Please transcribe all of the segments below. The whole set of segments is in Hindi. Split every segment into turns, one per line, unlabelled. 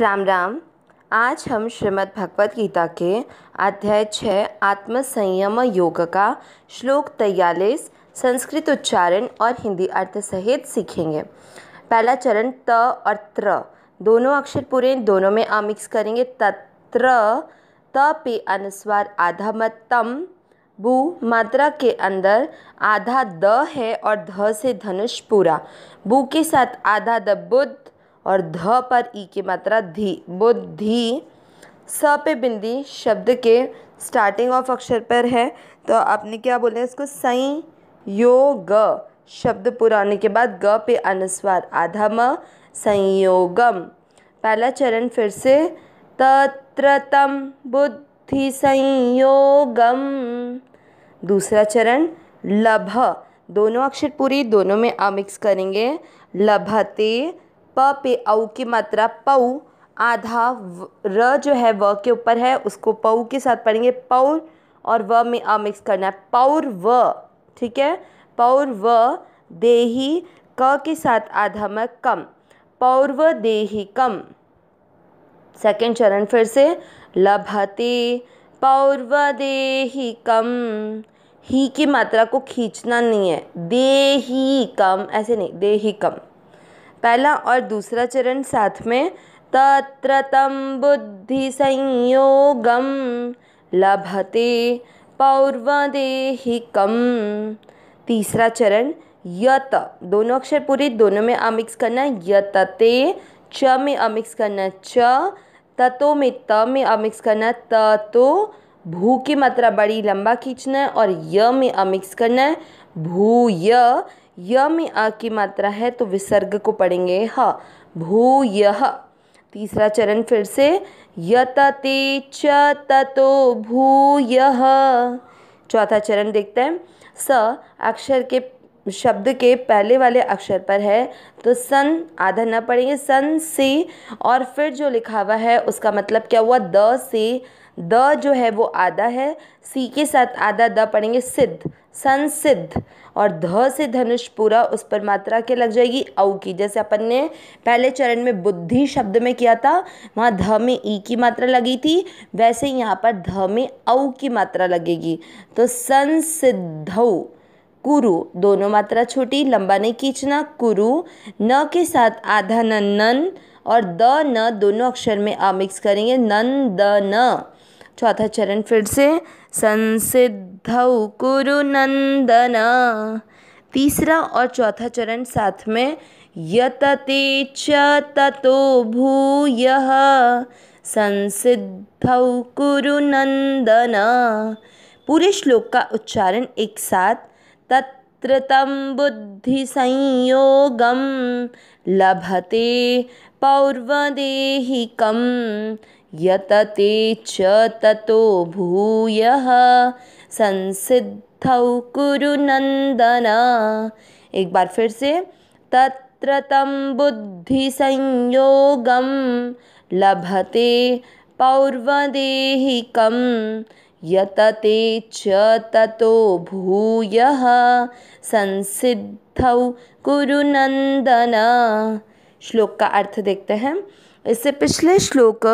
राम राम आज हम श्रीमद् भगवत गीता के अध्याय छः आत्मसंयम योग का श्लोक तयालीस संस्कृत उच्चारण और हिंदी अर्थ सहित सीखेंगे पहला चरण त और त्र दोनों अक्षर पूरे दोनों में अमिक्स करेंगे तत्र त पे अनुस्वार आधा मतम बू मात्रा के अंदर आधा द है और ध से धनुष पूरा बू के साथ आधा द बुद्ध और ध पर ई की मात्रा धी बुद्धि स पे बिंदी शब्द के स्टार्टिंग ऑफ अक्षर पर है तो आपने क्या बोले इसको सई ग शब्द पूरा होने के बाद ग पे अनुस्वार आधा म संयोगम पहला चरण फिर से तत्रतम बुद्धि संयोगम दूसरा चरण लभ दोनों अक्षर पूरी दोनों में अमिक्स करेंगे लभते पे औ की मात्रा पौ आधा र जो है व के ऊपर है उसको पऊ के साथ पढ़ेंगे पौर और व में अ मिक्स करना है पौर व ठीक है पौर व देही क के साथ आधा में कम पौर्व देही कम सेकेंड चरण फिर से लभते पौर्व देही कम ही की मात्रा को खींचना नहीं है देही कम ऐसे नहीं देही कम पहला और दूसरा चरण साथ में तत्र बुद्धि संयोगम लभते पौर्वदेहिकम तीसरा चरण यत दोनों अक्षर पूरे दोनों में अमिक्स करना यतते च में अमिक्स करना च ततो में त में अमिक्स करना त तो भू की मात्रा बड़ी लंबा खींचना है और य में अमिक्स करना है भूय य में आ की मात्रा है तो विसर्ग को पढ़ेंगे ह भू यह तीसरा चरण फिर से यतते च ततो भूय चौथा चरण देखते हैं स अक्षर के शब्द के पहले वाले अक्षर पर है तो सन आधा न पढ़ेंगे सन से और फिर जो लिखा हुआ है उसका मतलब क्या हुआ द से द जो है वो आधा है सी के साथ आधा द पढ़ेंगे सिद्ध संसिद्ध और ध से धनुष पूरा उस पर मात्रा के लग जाएगी औ की जैसे अपन ने पहले चरण में बुद्धि शब्द में किया था वहाँ ध में ई की मात्रा लगी थी वैसे यहाँ पर ध में औ की मात्रा लगेगी तो संसिद्ध कुरु दोनों मात्रा छोटी लंबा नहीं खींचना कुरु न के साथ आधा न नन और द न दोनों अक्षर में आ मिक्स करेंगे नन द न चौथा चरण फिर से संसिद्ध कुरु नंदना तीसरा और चौथा चरण साथ में यतते च ततो भूय संसिद्ध कुरु नंदना पूरे श्लोक का उच्चारण एक साथ तत्र तम बुद्धि संयोगम लभते पौर्वदेहिकम यतते च ततो भूयः संसिद्धौ कुरु नंदना एक बार फिर से तत्र तं बुद्धिसंयोगं लभते पौर्वदेहिकं यतते च ततो भूयः संसिद्धौ कुरु नंदना श्लोक का अर्थ देखते हैं इससे पिछले श्लोक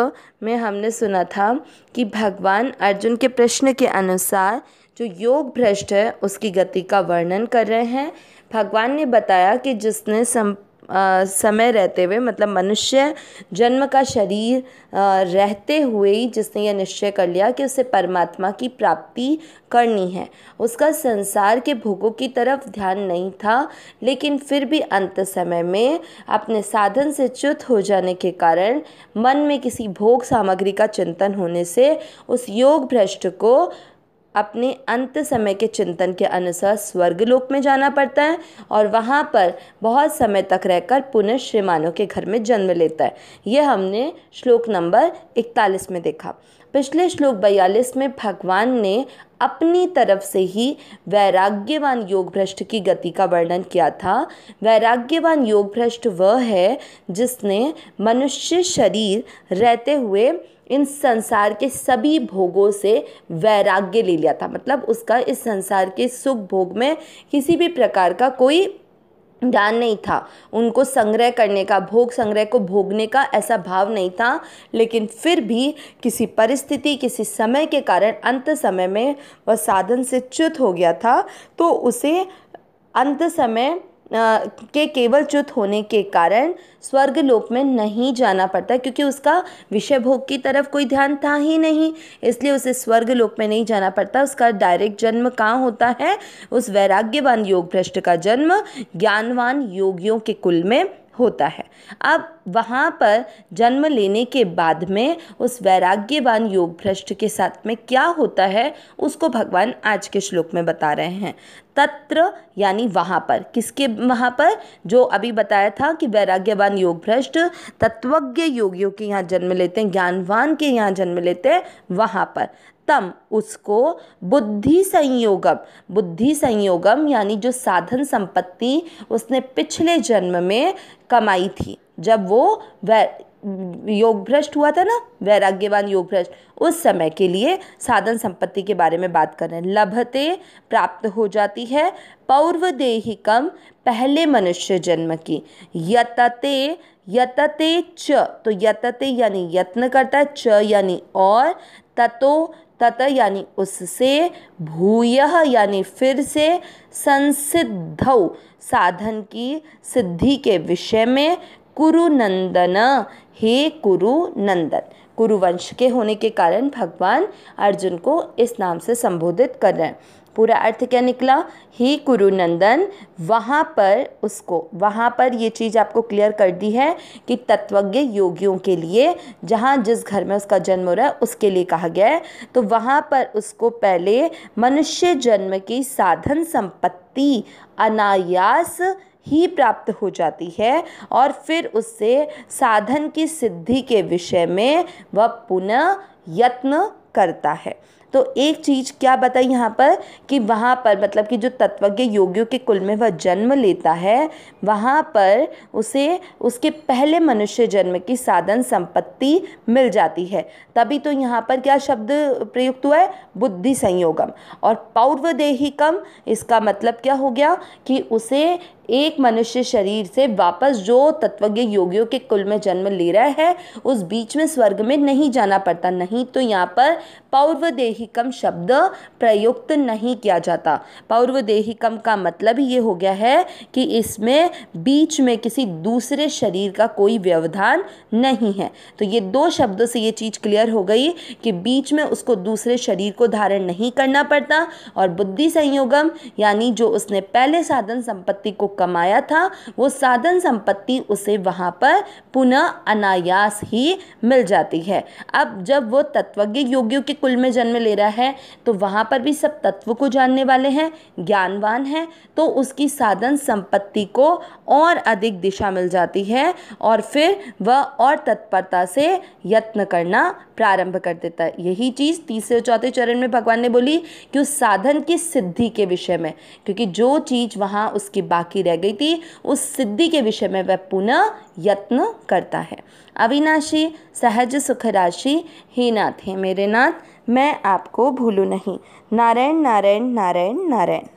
में हमने सुना था कि भगवान अर्जुन के प्रश्न के अनुसार जो योग भ्रष्ट है उसकी गति का वर्णन कर रहे हैं भगवान ने बताया कि जिसने सम समय रहते हुए मतलब मनुष्य जन्म का शरीर रहते हुए ही जिसने यह निश्चय कर लिया कि उसे परमात्मा की प्राप्ति करनी है उसका संसार के भोगों की तरफ ध्यान नहीं था लेकिन फिर भी अंत समय में अपने साधन से च्युत हो जाने के कारण मन में किसी भोग सामग्री का चिंतन होने से उस योग भ्रष्ट को अपने अंत समय के चिंतन के अनुसार स्वर्गलोक में जाना पड़ता है और वहाँ पर बहुत समय तक रहकर पुनः श्रीमानों के घर में जन्म लेता है यह हमने श्लोक नंबर इकतालीस में देखा पिछले श्लोक बयालीस में भगवान ने अपनी तरफ से ही वैराग्यवान योग भ्रष्ट की गति का वर्णन किया था वैराग्यवान योग भ्रष्ट वह है जिसने मनुष्य शरीर रहते हुए इन संसार के सभी भोगों से वैराग्य ले लिया था मतलब उसका इस संसार के सुख भोग में किसी भी प्रकार का कोई ज्ञान नहीं था उनको संग्रह करने का भोग संग्रह को भोगने का ऐसा भाव नहीं था लेकिन फिर भी किसी परिस्थिति किसी समय के कारण अंत समय में वह साधन से च्युत हो गया था तो उसे अंत समय के केवल च्युत होने के कारण स्वर्ग लोक में नहीं जाना पड़ता क्योंकि उसका विषय भोग की तरफ कोई ध्यान था ही नहीं इसलिए उसे स्वर्ग लोक में नहीं जाना पड़ता उसका डायरेक्ट जन्म कहाँ होता है उस वैराग्यवान योग भ्रष्ट का जन्म ज्ञानवान योगियों के कुल में होता है अब वहाँ पर जन्म लेने के बाद में उस वैराग्यवान योग भ्रष्ट के साथ में क्या होता है उसको भगवान आज के श्लोक में बता रहे हैं तत्र यानी वहाँ पर किसके वहाँ पर जो अभी बताया था कि वैराग्यवान योग भ्रष्ट तत्वज्ञ योगियों के यहाँ जन्म लेते हैं ज्ञानवान के यहाँ जन्म लेते हैं वहाँ पर तम उसको बुद्धि संयोगम बुद्धि संयोगम यानी जो साधन संपत्ति उसने पिछले जन्म में कमाई थी जब वो वै योग भ्रष्ट हुआ था ना वैराग्यवान योग भ्रष्ट उस समय के लिए साधन संपत्ति के बारे में बात कर रहे हैं लभते प्राप्त हो जाती है पौर्व देहिकम पहले मनुष्य जन्म की यतते यतते च तो यतते यानी यत्न करता है च यानी और ततो तत यानी उससे भूय यानी फिर से संसिद्ध साधन की सिद्धि के विषय में कुरुनंदन हे नंदन कुरुवंश के होने के कारण भगवान अर्जुन को इस नाम से संबोधित कर रहे हैं पूरा अर्थ क्या निकला ही कुरु नंदन वहाँ पर उसको वहाँ पर ये चीज़ आपको क्लियर कर दी है कि तत्वज्ञ योगियों के लिए जहाँ जिस घर में उसका जन्म हो रहा है उसके लिए कहा गया है तो वहाँ पर उसको पहले मनुष्य जन्म की साधन संपत्ति अनायास ही प्राप्त हो जाती है और फिर उससे साधन की सिद्धि के विषय में वह पुनः यत्न करता है तो एक चीज़ क्या बताई यहाँ पर कि वहाँ पर मतलब कि जो तत्वज्ञ योगियों के कुल में वह जन्म लेता है वहाँ पर उसे उसके पहले मनुष्य जन्म की साधन संपत्ति मिल जाती है तभी तो यहाँ पर क्या शब्द प्रयुक्त हुआ है बुद्धि संयोगम और पौर्वदेहिकम इसका मतलब क्या हो गया कि उसे एक मनुष्य शरीर से वापस जो तत्वज्ञ योगियों के कुल में जन्म ले रहा है उस बीच में स्वर्ग में नहीं जाना पड़ता नहीं तो यहाँ पर पौर्वदेहिकम शब्द प्रयुक्त नहीं किया जाता पौर्वदेहिकम का मतलब ये हो गया है कि इसमें बीच में किसी दूसरे शरीर का कोई व्यवधान नहीं है तो ये दो शब्दों से ये चीज़ क्लियर हो गई कि बीच में उसको दूसरे शरीर को धारण नहीं करना पड़ता और बुद्धि संयोगम यानी जो उसने पहले साधन संपत्ति को कमाया था वो साधन संपत्ति उसे वहाँ पर पुनः अनायास ही मिल जाती है अब जब वो तत्वज्ञ योगियों के कुल में जन्म ले रहा है तो वहाँ पर भी सब तत्व को जानने वाले हैं ज्ञानवान हैं तो उसकी साधन संपत्ति को और अधिक दिशा मिल जाती है और फिर वह और तत्परता से यत्न करना प्रारंभ कर देता है यही चीज़ तीसरे और चौथे चरण में भगवान ने बोली कि उस साधन की सिद्धि के विषय में क्योंकि जो चीज़ वहाँ उसकी बाकी रह गई थी उस सिद्धि के विषय में वह पुनः यत्न करता है अविनाशी सहज सुख राशि हे नाथ हे मेरे नाथ मैं आपको भूलू नहीं नारायण नारायण नारायण नारायण